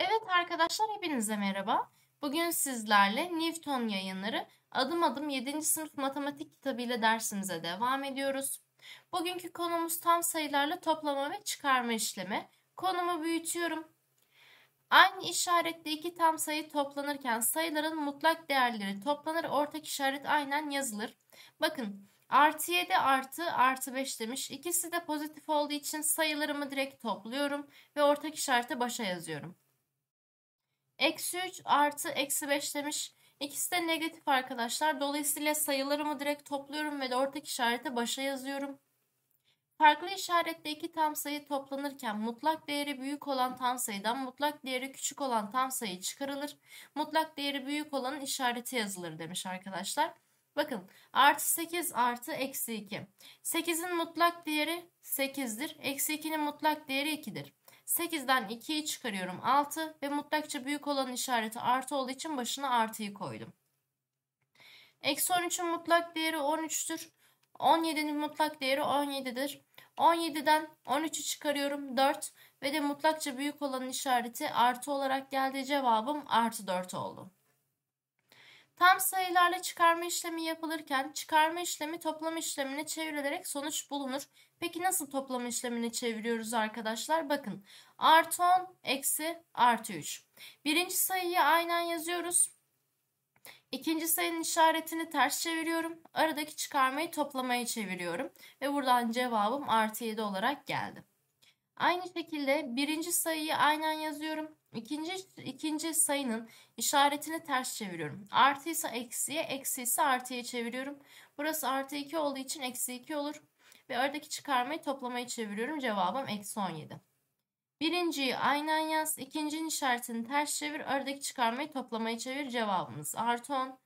Evet arkadaşlar hepinize merhaba. Bugün sizlerle Newton yayınları adım adım 7. sınıf matematik kitabı ile dersimize devam ediyoruz. Bugünkü konumuz tam sayılarla toplama ve çıkarma işlemi. Konumu büyütüyorum. Aynı işaretli iki tam sayı toplanırken sayıların mutlak değerleri toplanır, ortak işaret aynen yazılır. Bakın Artı 7 artı artı 5 demiş. İkisi de pozitif olduğu için sayılarımı direkt topluyorum ve ortak işareti başa yazıyorum. Eksi 3 artı eksi 5 demiş. İkisi de negatif arkadaşlar. Dolayısıyla sayılarımı direkt topluyorum ve de ortak işareti başa yazıyorum. Farklı işaretle iki tam sayı toplanırken mutlak değeri büyük olan tam sayıdan mutlak değeri küçük olan tam sayı çıkarılır. Mutlak değeri büyük olanın işareti yazılır demiş arkadaşlar. Bakın artı 8 artı eksi 2. 8'in mutlak değeri 8'dir. Eksi 2'nin mutlak değeri 2'dir. 8'den 2'yi çıkarıyorum 6 ve mutlakça büyük olan işareti artı olduğu için başına artıyı koydum. Eksi 13'ün mutlak değeri 13'tür. 17'nin mutlak değeri 17'dir. 17'den 13'ü çıkarıyorum 4 ve de mutlakça büyük olanın işareti artı olarak geldi cevabım artı 4 oldu. Tam sayılarla çıkarma işlemi yapılırken çıkarma işlemi toplama işlemine çevrilerek sonuç bulunur. Peki nasıl toplama işlemini çeviriyoruz arkadaşlar? Bakın artı 10 eksi artı 3. Birinci sayıyı aynen yazıyoruz. İkinci sayının işaretini ters çeviriyorum. Aradaki çıkarmayı toplamaya çeviriyorum. Ve buradan cevabım artı 7 olarak geldi. Aynı şekilde birinci sayıyı aynen yazıyorum. İkinci, ikinci sayının işaretini ters çeviriyorum. Artı ise eksiye, eksi ise artıya çeviriyorum. Burası artı 2 olduğu için eksi 2 olur. Ve aradaki çıkarmayı toplamayı çeviriyorum. Cevabım eksi 17. Birinciyi aynen yaz. İkincinin işaretini ters çevir. Aradaki çıkarmayı toplamayı çevir. Cevabımız artı 10.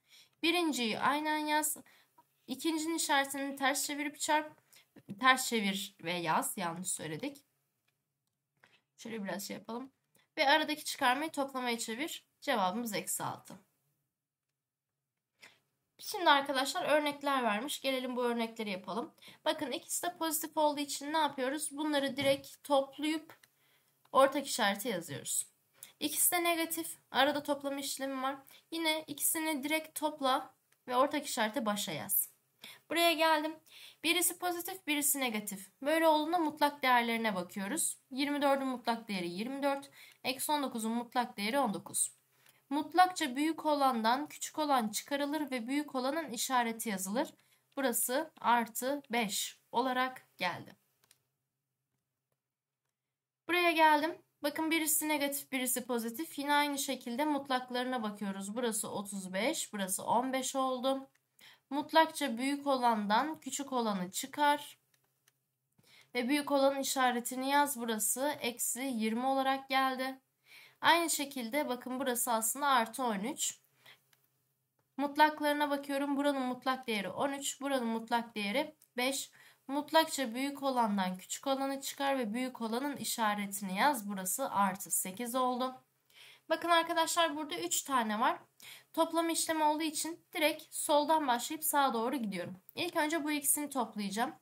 Birinciyi aynen yaz. İkincinin işaretini ters çevirip çarp. Ters çevir ve yaz. Yanlış söyledik. Şöyle biraz şey yapalım ve aradaki çıkarmayı toplamaya çevir. Cevabımız eksi 6. Şimdi arkadaşlar örnekler vermiş. Gelelim bu örnekleri yapalım. Bakın ikisi de pozitif olduğu için ne yapıyoruz? Bunları direkt toplayıp ortak işareti yazıyoruz. İkisi de negatif. Arada toplama işlemi var. Yine ikisini direkt topla ve ortak işareti başa yaz. Buraya geldim. Birisi pozitif, birisi negatif. Böyle olduğunda mutlak değerlerine bakıyoruz. 24'ün mutlak değeri 24, Eksi 19'un mutlak değeri 19. Mutlakça büyük olandan küçük olan çıkarılır ve büyük olanın işareti yazılır. Burası artı 5 olarak geldi. Buraya geldim. Bakın birisi negatif birisi pozitif. Yine aynı şekilde mutlaklarına bakıyoruz. Burası 35, burası 15 oldu. Mutlakça büyük olandan küçük olanı çıkar ve büyük olan işaretini yaz burası eksi 20 olarak geldi. Aynı şekilde bakın burası aslında artı 13. Mutlaklarına bakıyorum. Buranın mutlak değeri 13. Buranın mutlak değeri 5. Mutlakça büyük olandan küçük olanı çıkar ve büyük olanın işaretini yaz. Burası artı 8 oldu. Bakın arkadaşlar burada 3 tane var. Toplam işlemi olduğu için direkt soldan başlayıp sağa doğru gidiyorum. İlk önce bu ikisini toplayacağım.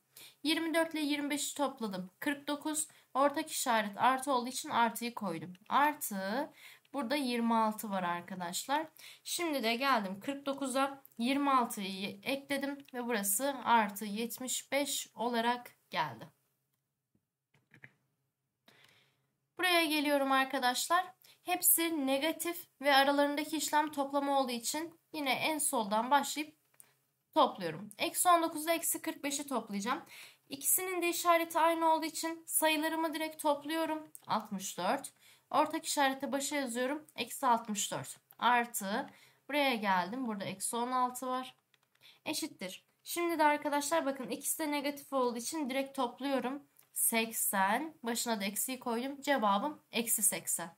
24 ile 25'i topladım. 49 ortak işaret artı olduğu için artıyı koydum. Artı burada 26 var arkadaşlar. Şimdi de geldim 49'a 26'yı ekledim ve burası artı 75 olarak geldi. Buraya geliyorum arkadaşlar. Hepsi negatif ve aralarındaki işlem toplama olduğu için yine en soldan başlayıp topluyorum. Eksi 19'da eksi 45'i toplayacağım. İkisinin de işareti aynı olduğu için sayılarımı direkt topluyorum. 64. Ortak işareti başa yazıyorum. Eksi 64 artı buraya geldim. Burada eksi 16 var. Eşittir. Şimdi de arkadaşlar bakın ikisi de negatif olduğu için direkt topluyorum. 80 başına da eksiyi koydum. Cevabım eksi 80.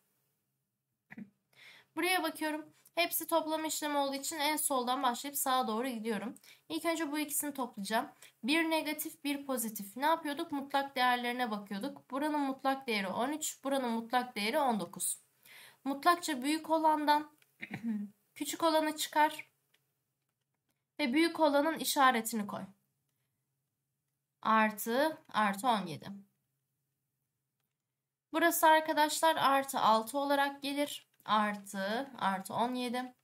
Buraya bakıyorum. Hepsi toplam işlemi olduğu için en soldan başlayıp sağa doğru gidiyorum. İlk önce bu ikisini toplayacağım. Bir negatif bir pozitif. Ne yapıyorduk? Mutlak değerlerine bakıyorduk. Buranın mutlak değeri 13. Buranın mutlak değeri 19. Mutlakça büyük olandan küçük olanı çıkar. Ve büyük olanın işaretini koy. Artı artı 17. Burası arkadaşlar artı 6 olarak gelir artı artı 17.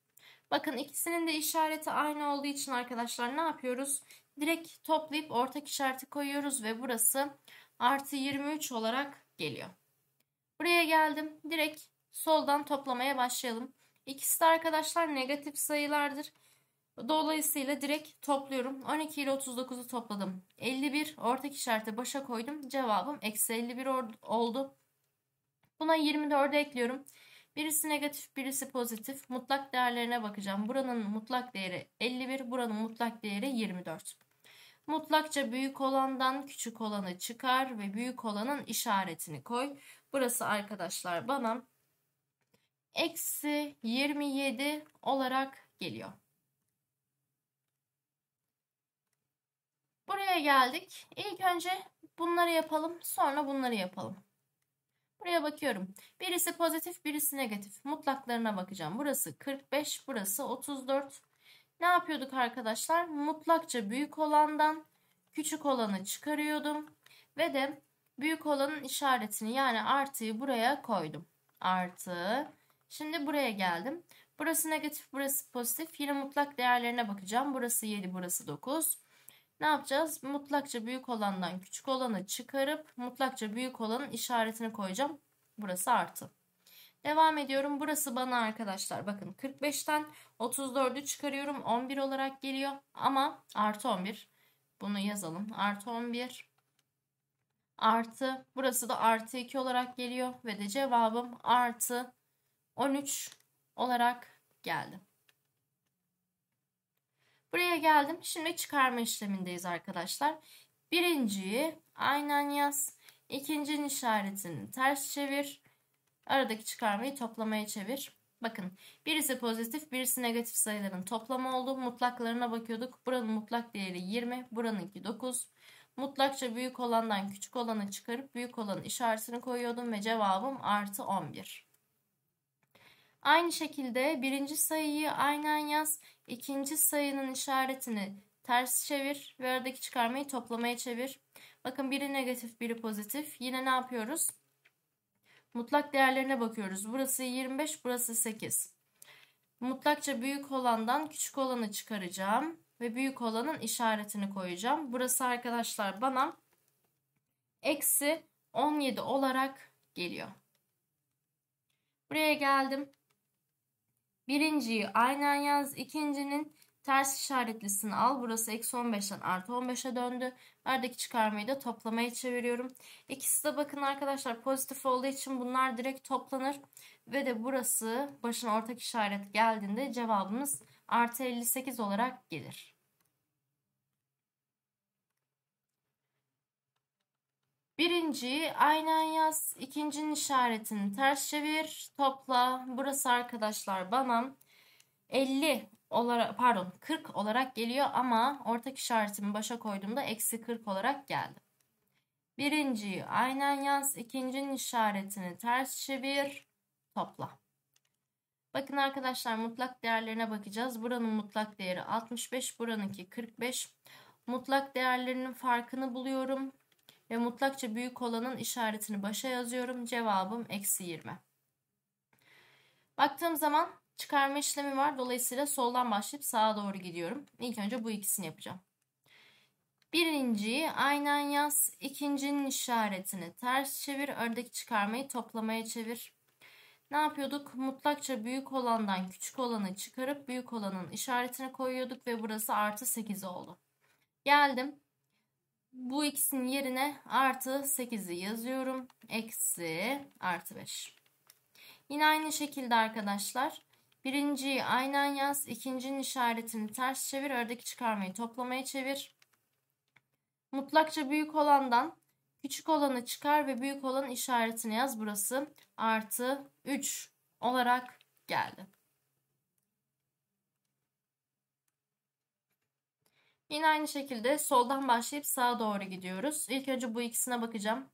Bakın ikisinin de işareti aynı olduğu için arkadaşlar ne yapıyoruz? Direkt toplayıp ortak işareti koyuyoruz ve burası artı 23 olarak geliyor. Buraya geldim. Direkt soldan toplamaya başlayalım. İkisi de arkadaşlar negatif sayılardır. Dolayısıyla direkt topluyorum. 12 ile 39'u topladım. 51 ortak işareti başa koydum. Cevabım eksi 51 oldu. Buna 24'ü ekliyorum. Birisi negatif, birisi pozitif. Mutlak değerlerine bakacağım. Buranın mutlak değeri 51, buranın mutlak değeri 24. Mutlakça büyük olandan küçük olanı çıkar ve büyük olanın işaretini koy. Burası arkadaşlar bana eksi 27 olarak geliyor. Buraya geldik. İlk önce bunları yapalım sonra bunları yapalım. Buraya bakıyorum. Birisi pozitif, birisi negatif. Mutlaklarına bakacağım. Burası 45, burası 34. Ne yapıyorduk arkadaşlar? Mutlakça büyük olandan küçük olanı çıkarıyordum. Ve de büyük olanın işaretini yani artıyı buraya koydum. Artı. Şimdi buraya geldim. Burası negatif, burası pozitif. Yine mutlak değerlerine bakacağım. Burası 7, burası 9. Ne yapacağız? Mutlakça büyük olandan küçük olanı çıkarıp mutlakça büyük olanın işaretini koyacağım. Burası artı. Devam ediyorum. Burası bana arkadaşlar bakın 45'ten 34'ü çıkarıyorum. 11 olarak geliyor ama artı 11. Bunu yazalım. Artı 11 artı burası da artı 2 olarak geliyor ve de cevabım artı 13 olarak geldi. Buraya geldim. Şimdi çıkarma işlemindeyiz arkadaşlar. Birinciyi aynen yaz. İkincinin işaretini ters çevir. Aradaki çıkarmayı toplamaya çevir. Bakın birisi pozitif birisi negatif sayıların toplamı oldu. Mutlaklarına bakıyorduk. Buranın mutlak değeri 20. Buranınki 9. Mutlakça büyük olandan küçük olanı çıkarıp büyük olanın işaretini koyuyordum ve cevabım artı 11. Aynı şekilde birinci sayıyı aynen yaz, ikinci sayının işaretini ters çevir ve aradaki çıkarmayı toplamaya çevir. Bakın biri negatif biri pozitif. Yine ne yapıyoruz? Mutlak değerlerine bakıyoruz. Burası 25 burası 8. Mutlakça büyük olandan küçük olanı çıkaracağım ve büyük olanın işaretini koyacağım. Burası arkadaşlar bana eksi 17 olarak geliyor. Buraya geldim. Birinciyi aynen yaz. ikincinin ters işaretlisini al. Burası eksi 15'ten artı 15'e döndü. Aradaki çıkarmayı da toplamaya çeviriyorum. İkisi de bakın arkadaşlar pozitif olduğu için bunlar direkt toplanır. Ve de burası başına ortak işaret geldiğinde cevabımız artı 58 olarak gelir. Birinciyi aynen yaz. ikincinin işaretini ters çevir. Topla. Burası arkadaşlar bana 50 olarak pardon 40 olarak geliyor ama ortak işaretimi başa koyduğumda eksi 40 olarak geldi. Birinciyi aynen yaz. ikincinin işaretini ters çevir. Topla. Bakın arkadaşlar mutlak değerlerine bakacağız. Buranın mutlak değeri 65, buranınki 45. Mutlak değerlerinin farkını buluyorum ve mutlakça büyük olanın işaretini başa yazıyorum. Cevabım eksi 20. Baktığım zaman çıkarma işlemi var. Dolayısıyla soldan başlayıp sağa doğru gidiyorum. İlk önce bu ikisini yapacağım. Birinciyi aynen yaz. ikincinin işaretini ters çevir. ördeki çıkarmayı toplamaya çevir. Ne yapıyorduk? Mutlakça büyük olandan küçük olanı çıkarıp büyük olanın işaretini koyuyorduk ve burası artı 8 oldu. Geldim. Bu ikisinin yerine artı 8'i yazıyorum. Eksi artı 5. Yine aynı şekilde arkadaşlar. Birinciyi aynen yaz. ikincinin işaretini ters çevir. Aradaki çıkarmayı toplamaya çevir. Mutlakça büyük olandan küçük olanı çıkar ve büyük olanın işaretini yaz. Burası artı 3 olarak geldi. Yine aynı şekilde soldan başlayıp sağa doğru gidiyoruz. İlk önce bu ikisine bakacağım.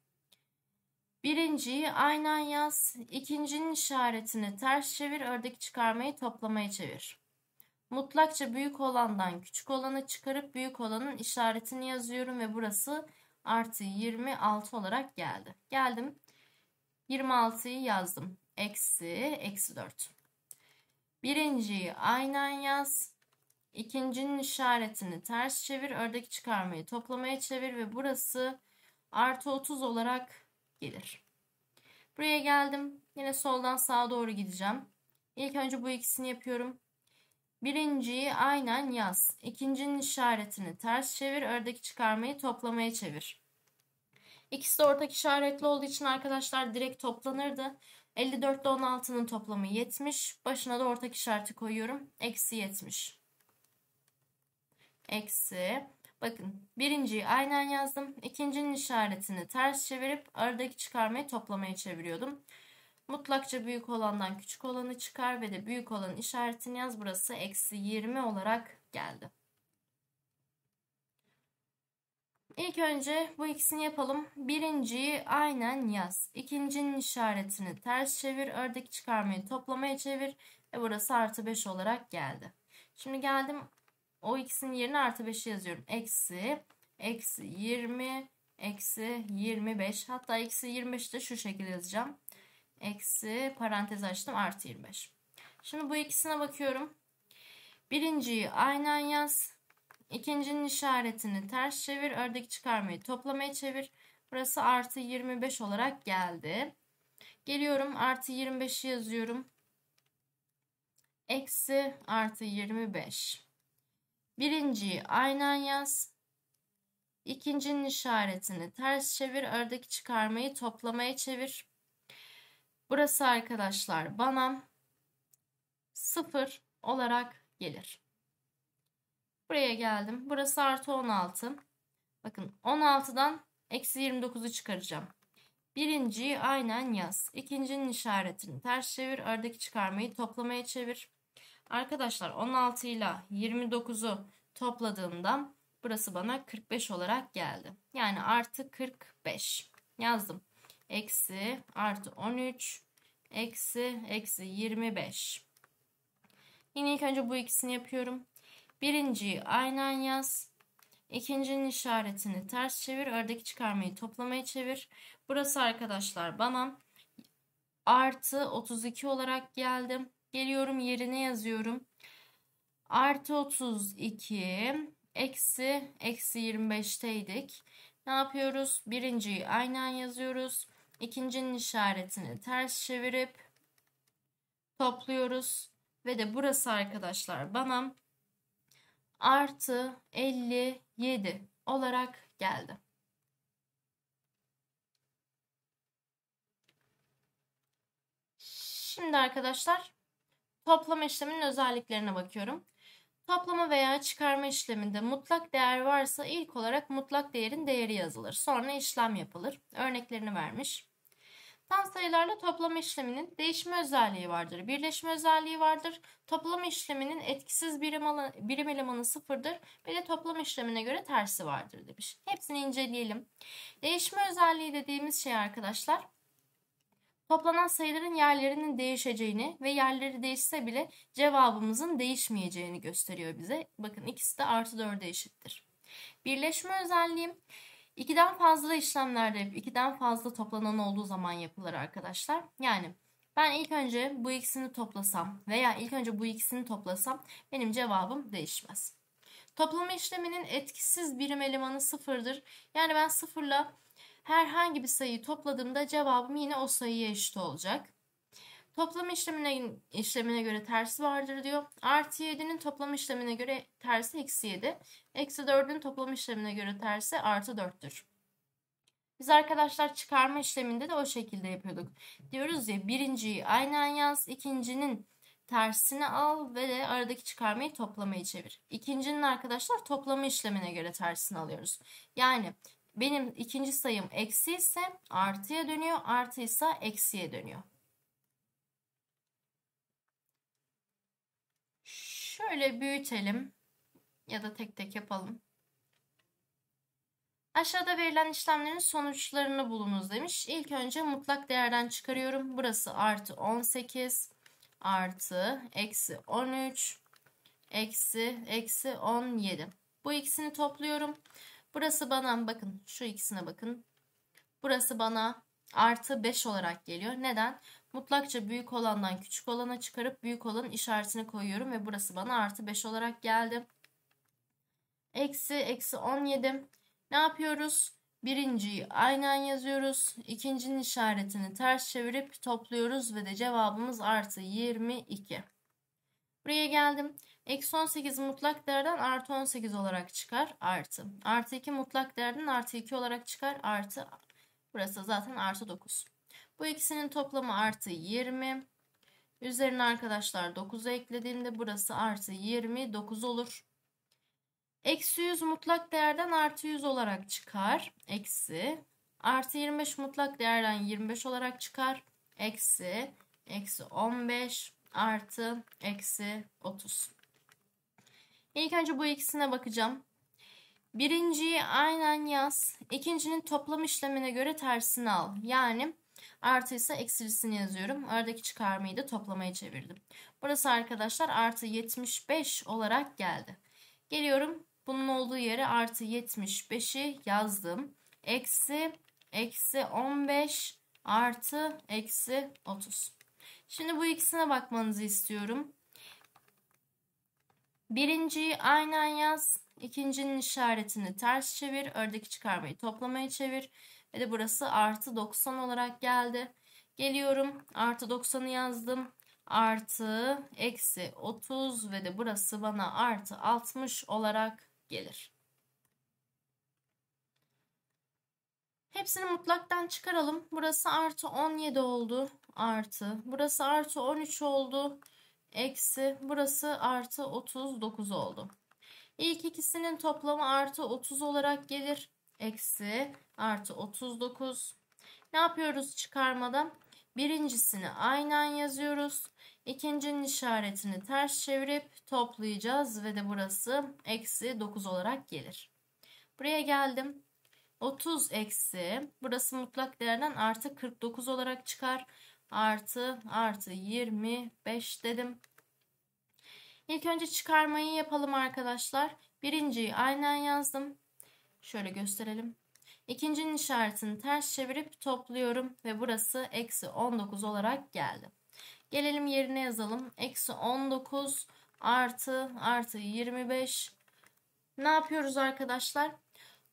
Birinciyi aynen yaz. İkincinin işaretini ters çevir. Ördeki çıkarmayı toplamaya çevir. Mutlakça büyük olandan küçük olanı çıkarıp büyük olanın işaretini yazıyorum ve burası artı 26 olarak geldi. Geldim. 26'yı yazdım. Eksi, eksi 4. Birinciyi aynen yaz. İkincinin işaretini ters çevir. Ördeki çıkarmayı toplamaya çevir ve burası artı 30 olarak gelir. Buraya geldim. Yine soldan sağa doğru gideceğim. İlk önce bu ikisini yapıyorum. Birinciyi aynen yaz. İkincinin işaretini ters çevir. Ördeki çıkarmayı toplamaya çevir. İkisi de ortak işaretli olduğu için arkadaşlar direkt toplanırdı. 54 ile 16'nın toplamı 70. Başına da ortak işareti koyuyorum. Eksi 70 eksi. Bakın birinciyi aynen yazdım. İkincinin işaretini ters çevirip aradaki çıkarmayı toplamaya çeviriyordum. Mutlakça büyük olandan küçük olanı çıkar ve de büyük olanın işaretini yaz. Burası eksi 20 olarak geldi. İlk önce bu ikisini yapalım. Birinciyi aynen yaz. İkincinin işaretini ters çevir. Ördek çıkarmayı toplamaya çevir. Ve burası artı 5 olarak geldi. Şimdi geldim o ikisinin yerine artı 5'i yazıyorum. Eksi, eksi 20, eksi 25. Hatta eksi 25'i de şu şekilde yazacağım. Eksi parantez açtım artı 25. Şimdi bu ikisine bakıyorum. Birinciyi aynen yaz. İkincinin işaretini ters çevir. Ördeki çıkarmayı toplamaya çevir. Burası artı 25 olarak geldi. Geliyorum artı 25'i yazıyorum. Eksi artı 25. Birinciyi aynen yaz. İkincinin işaretini ters çevir. Aradaki çıkarmayı toplamaya çevir. Burası arkadaşlar bana sıfır olarak gelir. Buraya geldim. Burası artı 16. Bakın 16'dan eksi 29'u çıkaracağım. Birinciyi aynen yaz. İkincinin işaretini ters çevir. Aradaki çıkarmayı toplamaya çevir. Arkadaşlar 16 ile 29'u topladığımda burası bana 45 olarak geldi. Yani artı 45 yazdım. Eksi artı 13 eksi eksi 25. Yine ilk önce bu ikisini yapıyorum. Birinciyi aynen yaz. İkincinin işaretini ters çevir. Ördeki çıkarmayı toplamaya çevir. Burası arkadaşlar bana artı 32 olarak geldim. Geliyorum yerine yazıyorum. Artı 32 eksi eksi 25'teydik. Ne yapıyoruz? Birinciyi aynen yazıyoruz. İkincinin işaretini ters çevirip topluyoruz. Ve de burası arkadaşlar bana artı 57 olarak geldi. Şimdi arkadaşlar Toplama işleminin özelliklerine bakıyorum. Toplama veya çıkarma işleminde mutlak değer varsa ilk olarak mutlak değerin değeri yazılır. Sonra işlem yapılır. Örneklerini vermiş. Tam sayılarla toplama işleminin değişme özelliği vardır. Birleşme özelliği vardır. Toplama işleminin etkisiz birim, alan, birim elemanı sıfırdır. Bir de toplama işlemine göre tersi vardır demiş. Hepsini inceleyelim. Değişme özelliği dediğimiz şey arkadaşlar toplanan sayıların yerlerinin değişeceğini ve yerleri değişse bile cevabımızın değişmeyeceğini gösteriyor bize. Bakın ikisi de artı 4'e eşittir. Birleşme özelliği ikiden fazla işlemlerde ikiden fazla toplanan olduğu zaman yapılır arkadaşlar. Yani ben ilk önce bu ikisini toplasam veya ilk önce bu ikisini toplasam benim cevabım değişmez. Toplama işleminin etkisiz birim elemanı sıfırdır. Yani ben sıfırla Herhangi bir sayıyı topladığımda cevabım yine o sayıya eşit olacak. Toplama işlemine, işlemine göre tersi vardır diyor. Artı 7'nin toplama işlemine göre tersi eksi 7. Eksi 4'ün toplama işlemine göre tersi artı 4'tür. Biz arkadaşlar çıkarma işleminde de o şekilde yapıyorduk. Diyoruz ya birinciyi aynen yaz, ikincinin tersini al ve de aradaki çıkarmayı toplamaya çevir. İkincinin arkadaşlar toplama işlemine göre tersini alıyoruz. Yani benim ikinci sayım eksi ise artıya dönüyor. Artıysa eksiye dönüyor. Şöyle büyütelim ya da tek tek yapalım. Aşağıda verilen işlemlerin sonuçlarını bulunuz demiş. İlk önce mutlak değerden çıkarıyorum. Burası artı 18 artı eksi 13 eksi eksi 17. Bu ikisini topluyorum. Burası bana bakın şu ikisine bakın. Burası bana artı 5 olarak geliyor. Neden? Mutlakça büyük olandan küçük olana çıkarıp büyük olanın işaretini koyuyorum ve burası bana artı 5 olarak geldi. Eksi eksi 17. Ne yapıyoruz? Birinciyi aynen yazıyoruz. İkincinin işaretini ters çevirip topluyoruz ve de cevabımız artı 22. Buraya geldim. Eksi 18 mutlak değerden artı 18 olarak çıkar. Artı. Artı 2 mutlak değerden artı 2 olarak çıkar. Artı. Burası zaten artı 9. Bu ikisinin toplamı artı 20. Üzerine arkadaşlar 9'u eklediğimde burası artı 29 olur. Eksi 100 mutlak değerden artı 100 olarak çıkar. Eksi. Artı 25 mutlak değerden 25 olarak çıkar. Eksi. Eksi 15 artı eksi 30. İlk önce bu ikisine bakacağım. Birinciyi aynen yaz. İkincinin toplam işlemine göre tersini al. Yani artıysa eksilisini yazıyorum. Aradaki çıkarmayı da toplamaya çevirdim. Burası arkadaşlar artı 75 olarak geldi. Geliyorum bunun olduğu yere artı 75'i yazdım. Eksi, eksi 15 artı eksi 30. Şimdi bu ikisine bakmanızı istiyorum. Birinciyi aynen yaz. İkincinin işaretini ters çevir. Ördeki çıkarmayı toplamaya çevir. Ve de burası artı 90 olarak geldi. Geliyorum. Artı 90'ı yazdım. Artı eksi 30 ve de burası bana artı 60 olarak gelir. Hepsini mutlaktan çıkaralım. Burası artı 17 oldu artı. Burası artı 13 oldu. Eksi. Burası artı 39 oldu. İlk ikisinin toplamı artı 30 olarak gelir. Eksi artı 39. Ne yapıyoruz çıkarmadan Birincisini aynen yazıyoruz. İkincinin işaretini ters çevirip toplayacağız ve de burası eksi 9 olarak gelir. Buraya geldim. 30 eksi burası mutlak değerden artı 49 olarak çıkar artı artı 25 dedim. İlk önce çıkarmayı yapalım arkadaşlar. Birinciyi aynen yazdım. Şöyle gösterelim. İkincinin işaretini ters çevirip topluyorum ve burası eksi 19 olarak geldi. Gelelim yerine yazalım. Eksi 19 artı artı 25. Ne yapıyoruz arkadaşlar?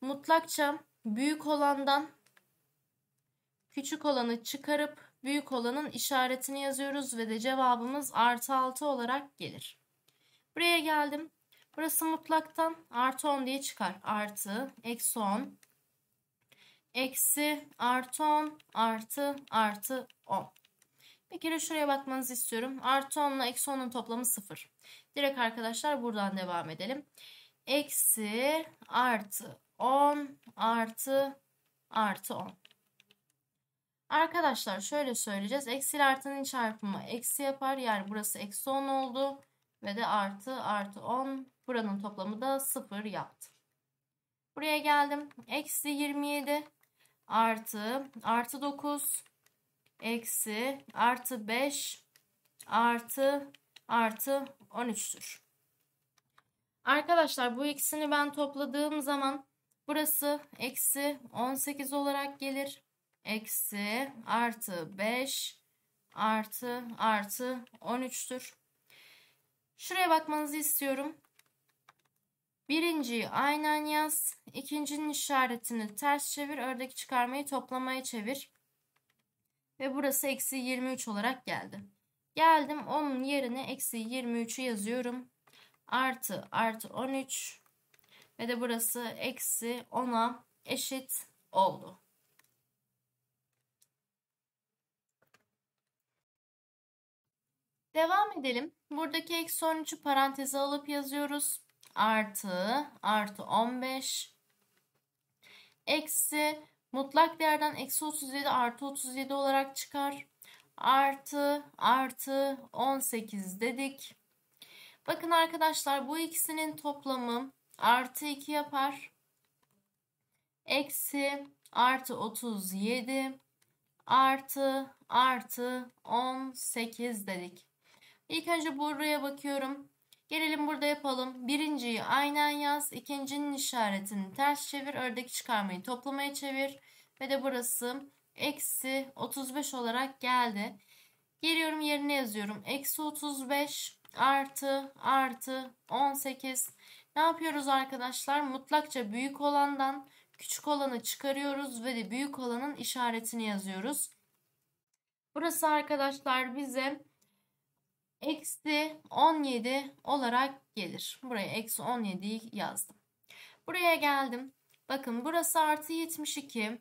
Mutlakça büyük olandan küçük olanı çıkarıp büyük olanın işaretini yazıyoruz ve de cevabımız artı 6 olarak gelir. Buraya geldim. Burası mutlaktan artı 10 diye çıkar. Artı, eksi 10, eksi, artı 10, artı, artı 10. Bir kere şuraya bakmanızı istiyorum. Artı 10 ile eksi 10'un toplamı 0. Direkt arkadaşlar buradan devam edelim. Eksi, artı 10, artı, artı 10. Arkadaşlar şöyle söyleyeceğiz. Eksi artının çarpımı eksi yapar. Yani burası eksi 10 oldu. Ve de artı artı 10. Buranın toplamı da 0 yaptı. Buraya geldim. Eksi 27 artı artı 9 eksi artı 5 artı artı 13'tür. Arkadaşlar bu ikisini ben topladığım zaman burası eksi 18 olarak gelir eksi artı 5 artı artı 13'tür. Şuraya bakmanızı istiyorum. Birinciyi aynen yaz. ikincinin işaretini ters çevir. Ördeki çıkarmayı toplamaya çevir. Ve burası eksi 23 olarak geldi. Geldim onun yerine eksi 23'ü yazıyorum. Artı artı 13 ve de burası eksi 10'a eşit oldu. Devam edelim. Buradaki eksi 13'ü paranteze alıp yazıyoruz. Artı, artı 15. Eksi, mutlak değerden eksi 37 artı 37 olarak çıkar. Artı, artı 18 dedik. Bakın arkadaşlar bu ikisinin toplamı artı 2 yapar. Eksi, artı 37 artı artı 18 dedik. İlk önce buraya bakıyorum. Gelelim burada yapalım. Birinciyi aynen yaz. ikincinin işaretini ters çevir. Ördeki çıkarmayı toplamaya çevir. Ve de burası eksi 35 olarak geldi. Geliyorum yerine yazıyorum. Eksi 35 artı artı 18. Ne yapıyoruz arkadaşlar? Mutlakça büyük olandan küçük olanı çıkarıyoruz ve de büyük olanın işaretini yazıyoruz. Burası arkadaşlar bize eksi 17 olarak gelir. Buraya eksi 17'yi yazdım. Buraya geldim. Bakın burası artı 72.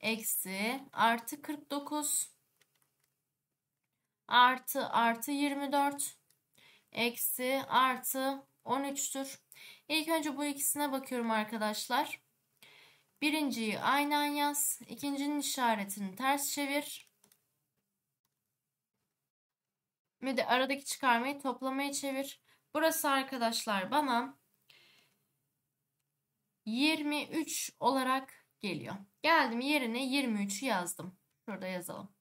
Eksi artı 49. Artı artı 24. Eksi artı 13'tür. İlk önce bu ikisine bakıyorum arkadaşlar. Birinciyi aynen yaz. ikincinin işaretini ters çevir. ve de aradaki çıkarmayı toplamaya çevir. Burası arkadaşlar bana 23 olarak geliyor. Geldim yerine 23'ü yazdım. Şurada yazalım.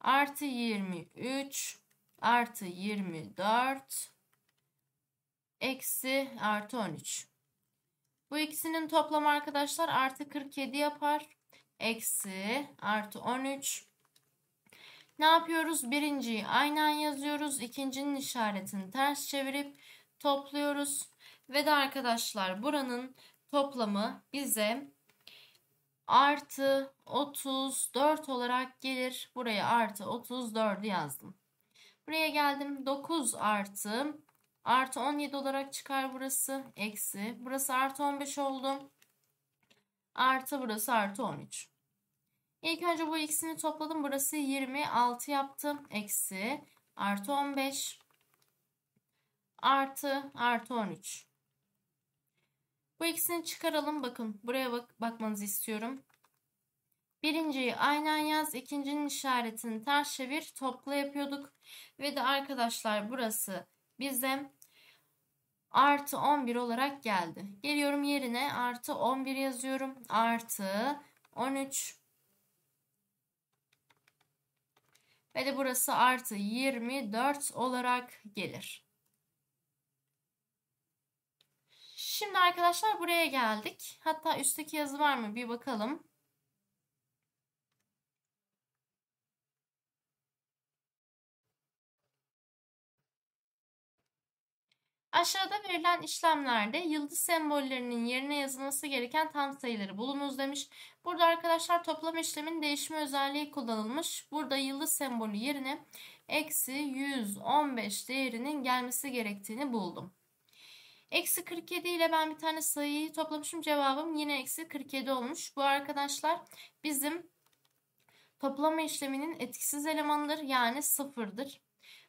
Artı 23 artı 24 eksi artı 13. Bu ikisinin toplamı arkadaşlar artı 47 yapar. Eksi artı 13 ne yapıyoruz? Birinciyi aynen yazıyoruz. ikincinin işaretini ters çevirip topluyoruz. Ve de arkadaşlar buranın toplamı bize artı 34 olarak gelir. Buraya artı 34'ü yazdım. Buraya geldim. 9 artı artı 17 olarak çıkar burası. Eksi. Burası artı 15 oldu. Artı burası artı 13. İlk önce bu ikisini topladım. Burası 26 yaptı Eksi artı 15 artı artı 13. Bu ikisini çıkaralım. Bakın buraya bak bakmanızı istiyorum. Birinciyi aynen yaz. ikincinin işaretini ters çevir. Topla yapıyorduk. Ve de arkadaşlar burası bize artı 11 olarak geldi. Geliyorum yerine artı 11 yazıyorum. Artı 13 Ve de burası artı 24 olarak gelir. Şimdi arkadaşlar buraya geldik. Hatta üstteki yazı var mı bir bakalım. Aşağıda verilen işlemlerde yıldız sembollerinin yerine yazılması gereken tam sayıları bulunuz demiş. Burada arkadaşlar toplam işlemin değişme özelliği kullanılmış. Burada yıldız sembolü yerine eksi 115 değerinin gelmesi gerektiğini buldum. Eksi 47 ile ben bir tane sayıyı toplamışım. Cevabım yine eksi 47 olmuş. Bu arkadaşlar bizim toplama işleminin etkisiz elemanıdır yani sıfırdır.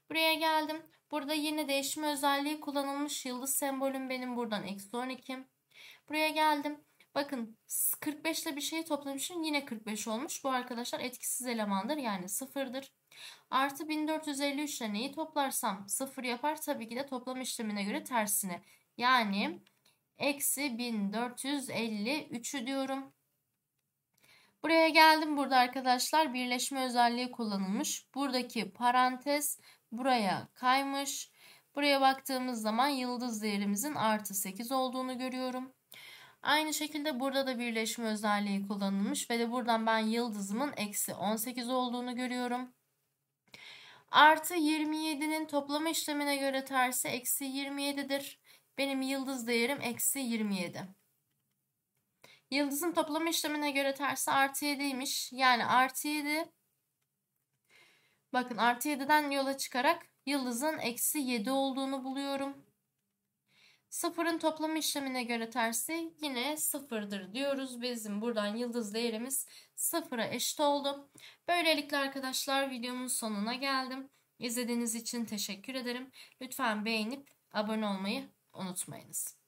Buraya geldim. Burada yeni değişme özelliği kullanılmış yıldız sembolüm benim buradan. Eksi 12. Buraya geldim. Bakın 45 ile bir şeyi toplamışım yine 45 olmuş. Bu arkadaşlar etkisiz elemandır yani sıfırdır. Artı 1453 ile neyi toplarsam sıfır yapar tabii ki de toplam işlemine göre tersine. Yani eksi 1453'ü diyorum. Buraya geldim burada arkadaşlar birleşme özelliği kullanılmış. Buradaki parantez buraya kaymış. Buraya baktığımız zaman yıldız değerimizin artı 8 olduğunu görüyorum. Aynı şekilde burada da birleşme özelliği kullanılmış ve de buradan ben yıldızımın eksi 18 olduğunu görüyorum. Artı 27'nin toplama işlemine göre tersi eksi 27'dir. Benim yıldız değerim eksi 27. Yıldızın toplama işlemine göre tersi artı 7'ymiş. Yani artı 7 Bakın artı 7'den yola çıkarak yıldızın eksi 7 olduğunu buluyorum. Sıfırın toplam işlemine göre tersi yine sıfırdır diyoruz. Bizim buradan yıldız değerimiz sıfıra eşit oldu. Böylelikle arkadaşlar videomun sonuna geldim. İzlediğiniz için teşekkür ederim. Lütfen beğenip abone olmayı unutmayınız.